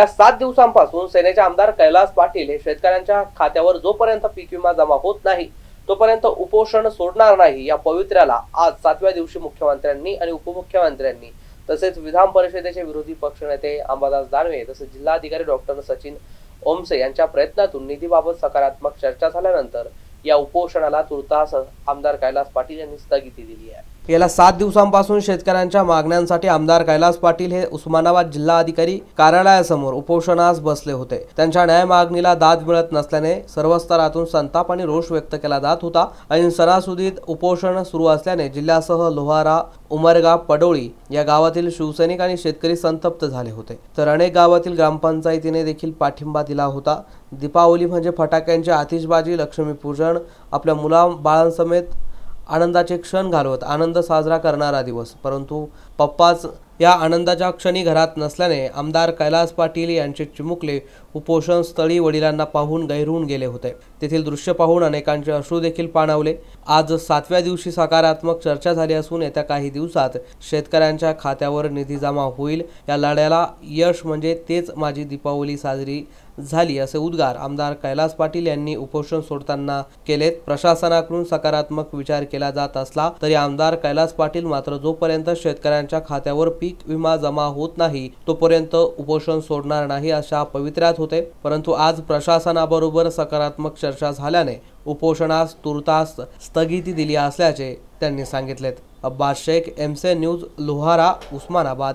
गेल्या सात दिवसांपासून सेनेचे आमदार कैलास पाटील हे शेतकऱ्यांच्या खात्यावर जोपर्यंत पीक विमा जमा होत नाही तोपर्यंत उपोषण सोडणार नाही या पवित्र्याला आज सातव्या दिवशी मुख्यमंत्र्यांनी आणि उपमुख्यमंत्र्यांनी तसेच विधान परिषदेचे विरोधी पक्षनेते अंबादास दानवे तसेच जिल्हाधिकारी डॉक्टर सचिन ओमसे यांच्या प्रयत्नातून निधीबाबत सकारात्मक चर्चा झाल्यानंतर या उपोषणाला तुर्तास आमदार कैलास पाटील यांनी स्थगिती दिली आहे गेल्या सात दिवसांपासून शेतकऱ्यांच्या मागण्यांसाठी आमदार कैलास पाटील हे उस्मानाबाद जिल्हा अधिकारी कार्यालयासमोर उपोषणास बसले होते त्यांच्या न्याय मागणीला दाद मिळत नसल्याने सर्व स्तरातून संताप आणि रोष व्यक्त केला जात होता आणि सणासुदीत उपोषण सुरू असल्याने जिल्ह्यासह लोहारा उमरगा पडोळी या गावातील शिवसैनिक आणि शेतकरी संतप्त झाले होते तर अनेक गावातील ग्रामपंचायतीने देखील पाठिंबा दिला होता दीपावली म्हणजे फटाक्यांची आतिषबाजी लक्ष्मीपूजन आपल्या मुला बाळांसमेत आनंदाचे क्षण घालवत आनंद साजरा करणारा दिवस परंतु पप्पाच या आनंदाच्या क्षणी घरात नसल्याने आमदार कैलास पाटील यांचे चिमुकले उपोषण स्थळी वडिलांना पाहून गैरहून गेले होते तेथील दृश्य पाहून अनेकांचे अश्रू देखील पाणावले आज सातव्या दिवशी सकारात्मक चर्चा झाली असून येत्या काही दिवसात शेतकऱ्यांच्या खात्यावर निधी जमा होईल या लढ्याला यश म्हणजे तेच माझी दीपावली साजरी झाली असे उद्गार आमदार कैलास पाटील यांनी उपोषण सोडताना केलेत प्रशासनाकडून सकारात्मक विचार केला जात असला तरी आमदार कैलास पाटील मात्र जोपर्यंत शेतकऱ्यांच्या खात्यावर पीक पीक विमा जमा होत नाही तोपर्यंत उपोषण सोडणार नाही अशा पवित्र्यात होते परंतु आज प्रशासनाबरोबर सकारात्मक चर्चा झाल्याने उपोषणास तुर्तास स्थगिती दिली असल्याचे त्यांनी सांगितलेत अब्बास शेख एमसे न्यूज लोहारा उस्मानाबाद